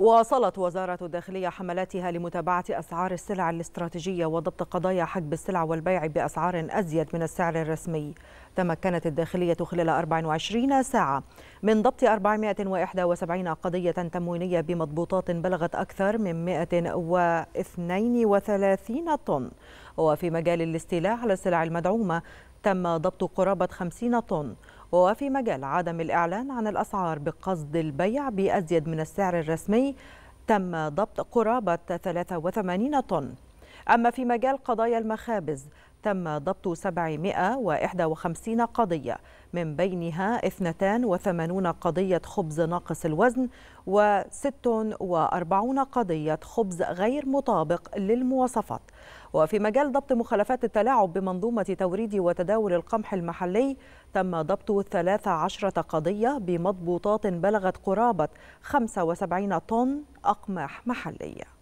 واصلت وزارة الداخلية حملاتها لمتابعة أسعار السلع الاستراتيجية وضبط قضايا حجب السلع والبيع بأسعار أزيد من السعر الرسمي تمكنت الداخلية خلال 24 ساعة من ضبط 471 قضية تموينية بمضبوطات بلغت أكثر من 132 طن وفي مجال الاستيلاء على السلع المدعومة تم ضبط قرابة 50 طن وفي مجال عدم الإعلان عن الأسعار بقصد البيع بأزيد من السعر الرسمي تم ضبط قرابة 83 طن أما في مجال قضايا المخابز تم ضبط 751 قضية من بينها 82 قضية خبز ناقص الوزن و46 قضية خبز غير مطابق للمواصفات وفي مجال ضبط مخالفات التلاعب بمنظومة توريد وتداول القمح المحلي تم ضبط 13 قضية بمضبوطات بلغت قرابة 75 طن أقماح محليه